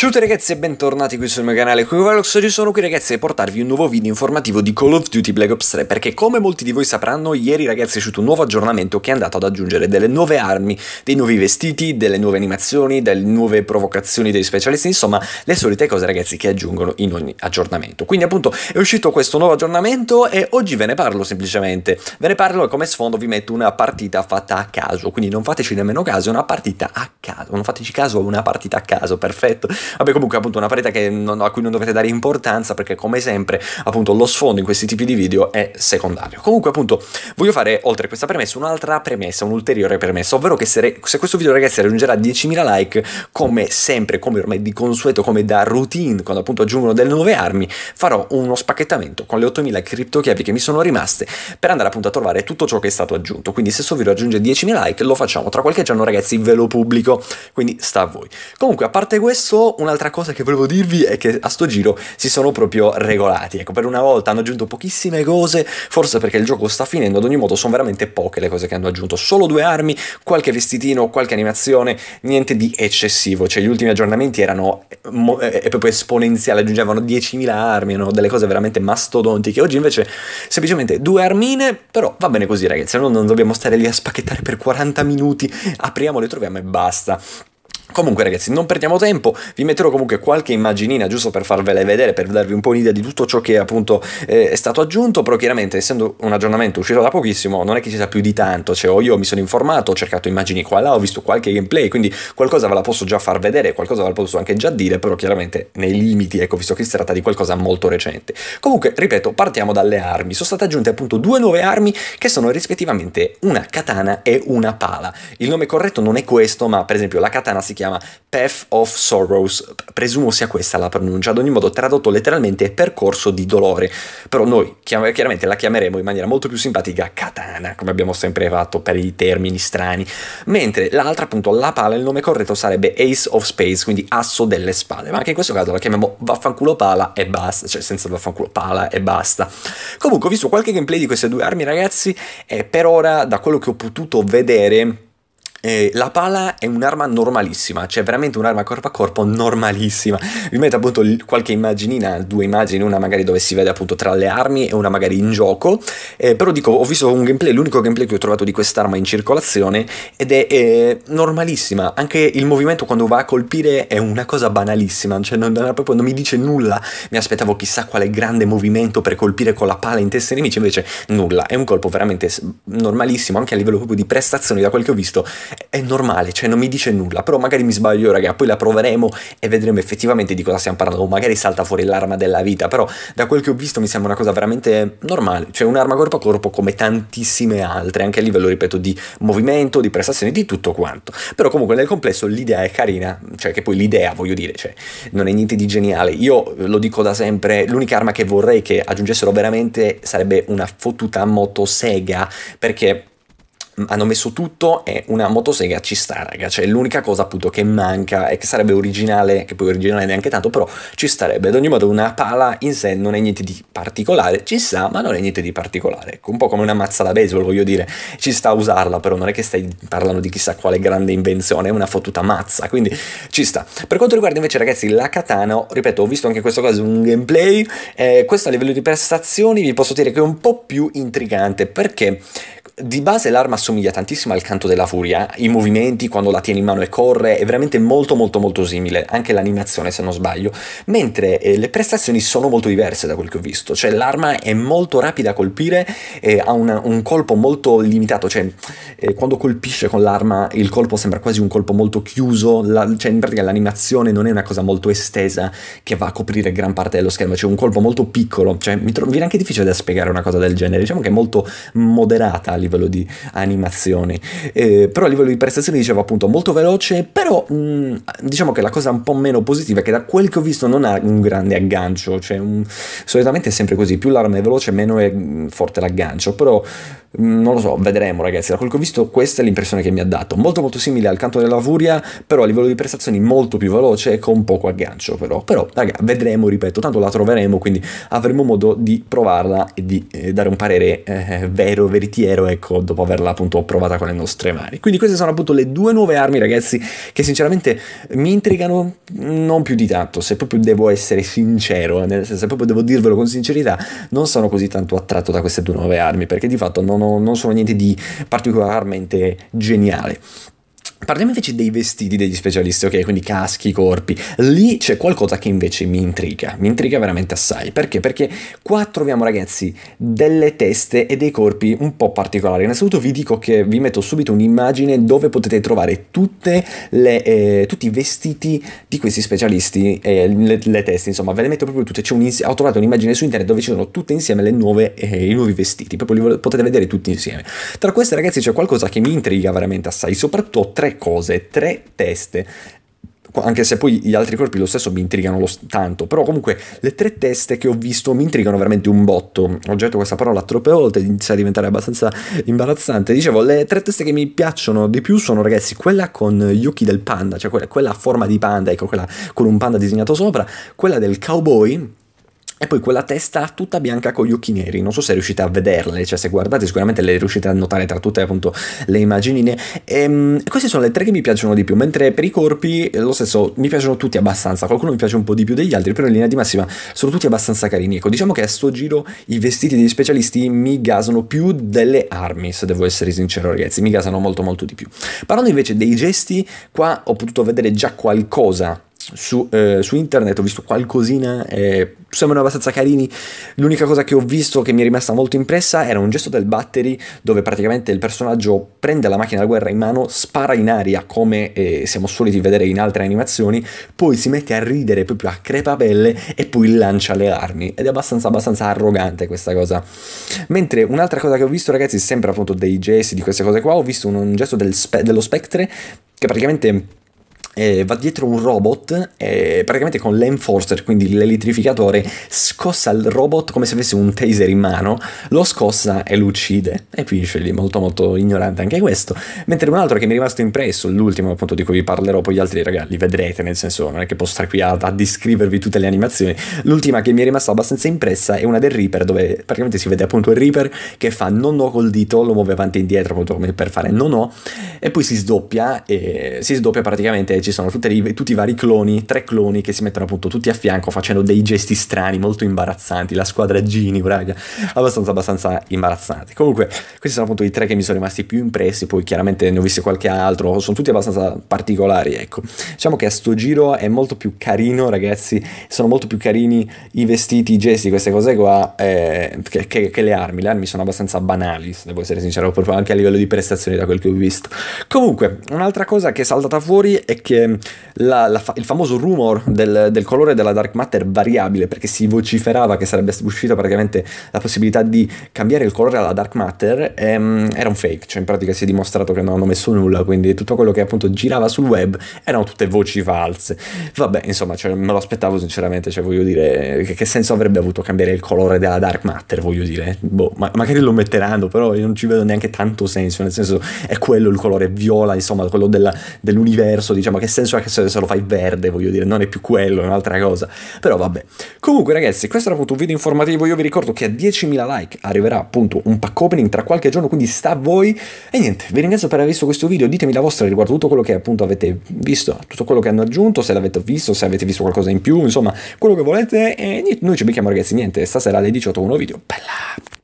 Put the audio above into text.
Ciao a tutti ragazzi e bentornati qui sul mio canale, qui Valox, oggi sono qui ragazzi a portarvi un nuovo video informativo di Call of Duty Black Ops 3 perché come molti di voi sapranno ieri ragazzi è uscito un nuovo aggiornamento che è andato ad aggiungere delle nuove armi, dei nuovi vestiti, delle nuove animazioni, delle nuove provocazioni dei specialisti, insomma le solite cose ragazzi che aggiungono in ogni aggiornamento. Quindi appunto è uscito questo nuovo aggiornamento e oggi ve ne parlo semplicemente, ve ne parlo e come sfondo vi metto una partita fatta a caso, quindi non fateci nemmeno caso, è una partita a caso, non fateci caso a una partita a caso, perfetto Vabbè, comunque, appunto, una parete non, a cui non dovete dare importanza perché, come sempre, appunto, lo sfondo in questi tipi di video è secondario. Comunque, appunto, voglio fare oltre questa premessa un'altra premessa, un'ulteriore premessa, ovvero che se, re- se questo video, ragazzi, raggiungerà 10.000 like, come sempre, come ormai di consueto, come da routine, quando appunto aggiungono delle nuove armi, farò uno spacchettamento con le 8.000 criptochiavi che mi sono rimaste per andare appunto a trovare tutto ciò che è stato aggiunto. Quindi, se questo video raggiunge 10.000 like, lo facciamo tra qualche giorno, ragazzi, ve lo pubblico. Quindi sta a voi. Comunque, a parte questo, un'altra cosa che volevo dirvi è che a sto giro si sono proprio regolati, ecco, per una volta hanno aggiunto pochissime cose, forse perché il gioco sta finendo, ad ogni modo sono veramente poche le cose che hanno aggiunto, solo due armi, qualche vestitino, qualche animazione, niente di eccessivo, cioè gli ultimi aggiornamenti erano eh, eh proprio esponenziali, aggiungevano 10.000 armi, erano delle cose veramente mastodontiche, oggi invece semplicemente due armine, però va bene così ragazzi, se no non dobbiamo stare lì a spacchettare per 40 minuti, apriamo, le troviamo e basta. Comunque ragazzi, non perdiamo tempo, vi metterò comunque qualche immaginina giusto per farvele vedere, per darvi un po' un'idea di tutto ciò che appunto eh, è stato aggiunto, però chiaramente essendo un aggiornamento uscito da pochissimo non è che si sa più di tanto, cioè io mi sono informato, ho cercato immagini qua e là, ho visto qualche gameplay, quindi qualcosa ve la posso già far vedere, qualcosa ve la posso anche già dire, però chiaramente nei limiti, ecco, visto che si tratta di qualcosa molto recente. Comunque, ripeto, partiamo dalle armi, sono state aggiunte appunto due nuove armi che sono rispettivamente una katana e una pala. Il nome corretto non è questo, ma per esempio la katana si chiama Path of Sorrows, presumo sia questa la pronuncia, ad ogni modo tradotto letteralmente percorso di dolore, però noi chiaramente la chiameremo in maniera molto più simpatica katana, come abbiamo sempre fatto per i termini strani, mentre l'altra appunto la pala, il nome corretto sarebbe Ace of Space, quindi asso delle spade, ma anche in questo caso la chiamiamo vaffanculo pala e basta, cioè senza vaffanculo pala e basta. Comunque ho visto qualche gameplay di queste due armi ragazzi e per ora da quello che ho potuto vedere eh, la pala è un'arma normalissima, cioè veramente un'arma corpo a corpo normalissima. Vi metto appunto qualche immaginina, due immagini, una magari dove si vede appunto tra le armi e una magari in gioco, eh, però dico, ho visto un gameplay, l'unico gameplay che ho trovato di quest'arma in circolazione ed è eh, normalissima, anche il movimento quando va a colpire è una cosa banalissima, cioè non, non, proprio, non mi dice nulla, mi aspettavo chissà quale grande movimento per colpire con la pala in testa ai nemici, invece nulla, è un colpo veramente normalissimo, anche a livello proprio di prestazioni, da quel che ho visto, è normale, cioè non mi dice nulla, però magari mi sbaglio raga, poi la proveremo e vedremo effettivamente di cosa stiamo parlando, o magari salta fuori l'arma della vita, però da quel che ho visto mi sembra una cosa veramente normale, cioè un'arma corpo a corpo come tantissime altre, anche a livello, ripeto, di movimento, di prestazioni, di tutto quanto, però comunque nel complesso l'idea è carina, cioè che poi l'idea, voglio dire, cioè, non è niente di geniale, io lo dico da sempre, l'unica arma che vorrei che aggiungessero veramente sarebbe una fottuta motosega, perché hanno messo tutto e una motosega ci sta, raga. Cioè, l'unica cosa appunto che manca e che sarebbe originale, che poi originale neanche tanto, però ci starebbe. Ad ogni modo, una pala in sé non è niente di particolare, ci sta, ma non è niente di particolare. Un po' come una mazza da baseball, voglio dire, ci sta a usarla, però non è che stai parlando di chissà quale grande invenzione, è una fottuta mazza, quindi ci sta. Per quanto riguarda invece, ragazzi, la katana, ripeto, ho visto anche questo caso un gameplay. Eh, questo a livello di prestazioni vi posso dire che è un po' più intrigante perché di base l'arma assomiglia tantissimo al canto della furia, i movimenti quando la tiene in mano e corre è veramente molto molto molto simile, anche l'animazione se non sbaglio, mentre eh, le prestazioni sono molto diverse da quel che ho visto, cioè l'arma è molto rapida a colpire, eh, ha una, un colpo molto limitato, cioè eh, quando colpisce con l'arma il colpo sembra quasi un colpo molto chiuso, la, cioè in pratica l'animazione non è una cosa molto estesa che va a coprire gran parte dello schermo, c'è cioè, un colpo molto piccolo, cioè mi tro- viene anche difficile da spiegare una cosa del genere, diciamo che è molto moderata a livello livello di animazioni. Eh, però a livello di prestazioni dicevo appunto molto veloce, però mh, mm, diciamo che la cosa un po' meno positiva è che da quel che ho visto non ha un grande aggancio, cioè un... Mm, solitamente è sempre così, più l'arma è veloce meno è mm, forte l'aggancio, però non lo so, vedremo ragazzi, da quel che ho visto questa è l'impressione che mi ha dato, molto molto simile al canto della furia, però a livello di prestazioni molto più veloce e con poco aggancio però, però raga, vedremo, ripeto, tanto la troveremo, quindi avremo modo di provarla e di eh, dare un parere eh, vero, veritiero, ecco, dopo averla appunto provata con le nostre mani. Quindi queste sono appunto le due nuove armi ragazzi che sinceramente mi intrigano non più di tanto, se proprio devo essere sincero, nel senso se proprio devo dirvelo con sincerità, non sono così tanto attratto da queste due nuove armi perché di fatto non non, sono niente di particolarmente geniale. Parliamo invece dei vestiti degli specialisti, ok? Quindi caschi, corpi. Lì c'è qualcosa che invece mi intriga, mi intriga veramente assai. Perché? Perché qua troviamo, ragazzi, delle teste e dei corpi un po' particolari. Innanzitutto vi dico che vi metto subito un'immagine dove potete trovare tutte le, eh, tutti i vestiti di questi specialisti, eh, le, le, teste, insomma, ve le metto proprio tutte. Un, ho trovato un'immagine su internet dove ci sono tutte insieme le nuove, eh, i nuovi vestiti, proprio li potete vedere tutti insieme. Tra queste, ragazzi, c'è qualcosa che mi intriga veramente assai, soprattutto tre tre cose, tre teste anche se poi gli altri corpi lo stesso mi intrigano lo tanto, però comunque le tre teste che ho visto mi intrigano veramente un botto. Ho detto questa parola troppe volte, inizia a diventare abbastanza imbarazzante. Dicevo, le tre teste che mi piacciono di più sono, ragazzi, quella con gli occhi del panda, cioè quella a forma di panda, ecco, quella con un panda disegnato sopra, quella del cowboy, e poi quella testa tutta bianca con gli occhi neri, non so se riuscite a vederle, cioè se guardate sicuramente le riuscite a notare tra tutte appunto le immaginine. Ehm, e, queste sono le tre che mi piacciono di più, mentre per i corpi lo stesso mi piacciono tutti abbastanza, qualcuno mi piace un po' di più degli altri, però in linea di massima sono tutti abbastanza carini. Ecco, diciamo che a sto giro i vestiti degli specialisti mi gasano più delle armi, se devo essere sincero ragazzi, mi gasano molto molto di più. Parlando invece dei gesti, qua ho potuto vedere già qualcosa su, eh, su, internet, ho visto qualcosina, eh, sembrano abbastanza carini. L'unica cosa che ho visto che mi è rimasta molto impressa era un gesto del battery dove praticamente il personaggio prende la macchina da guerra in mano, spara in aria come eh, siamo soliti vedere in altre animazioni, poi si mette a ridere proprio a crepapelle e poi lancia le armi. Ed è abbastanza, abbastanza arrogante questa cosa. Mentre un'altra cosa che ho visto, ragazzi, sempre appunto dei gesti di queste cose qua, ho visto un, un gesto del spe- dello spectre che praticamente eh, va dietro un robot e eh, praticamente con l'enforcer, quindi l'elettrificatore, scossa il robot come se avesse un taser in mano, lo scossa e lo uccide. E finisce lì, molto molto ignorante anche questo. Mentre un altro che mi è rimasto impresso, l'ultimo appunto di cui vi parlerò, poi gli altri ragazzi li vedrete, nel senso non è che posso stare qui a, a descrivervi tutte le animazioni, l'ultima che mi è rimasta abbastanza impressa è una del Reaper, dove praticamente si vede appunto il Reaper che fa non ho col dito, lo muove avanti e indietro appunto come per fare non ho, e poi si sdoppia, e si sdoppia praticamente ci sono i, tutti i vari cloni, tre cloni che si mettono appunto tutti a fianco facendo dei gesti strani, molto imbarazzanti, la squadra Gini, raga, abbastanza abbastanza imbarazzanti. Comunque, questi sono appunto i tre che mi sono rimasti più impressi, poi chiaramente ne ho visti qualche altro, sono tutti abbastanza particolari, ecco. Diciamo che a sto giro è molto più carino, ragazzi, sono molto più carini i vestiti, i gesti, queste cose qua, eh, che, che, che le armi. Le armi sono abbastanza banali, se devo essere sincero, proprio anche a livello di prestazioni da quel che ho visto. Comunque, un'altra cosa che è saltata fuori è che perché la, la fa- il famoso rumor del, del, colore della dark matter variabile, perché si vociferava che sarebbe uscita praticamente la possibilità di cambiare il colore alla dark matter, ehm, era un fake, cioè in pratica si è dimostrato che non hanno messo nulla, quindi tutto quello che appunto girava sul web erano tutte voci false. Vabbè, insomma, cioè, me lo aspettavo sinceramente, cioè voglio dire, che, che, senso avrebbe avuto cambiare il colore della dark matter, voglio dire, boh, ma, magari lo metteranno, però io non ci vedo neanche tanto senso, nel senso è quello il colore viola, insomma, quello della, dell'universo, diciamo ma che senso ha che se lo fai verde, voglio dire, non è più quello, è un'altra cosa. Però vabbè. Comunque ragazzi, questo era appunto un video informativo, io vi ricordo che a 10.000 like arriverà appunto un pack opening tra qualche giorno, quindi sta a voi. E niente, vi ringrazio per aver visto questo video, ditemi la vostra riguardo tutto quello che appunto avete visto, tutto quello che hanno aggiunto, se l'avete visto, se avete visto qualcosa in più, insomma, quello che volete. E niente, noi ci becchiamo ragazzi, niente, stasera alle 18 un nuovo video. Bella!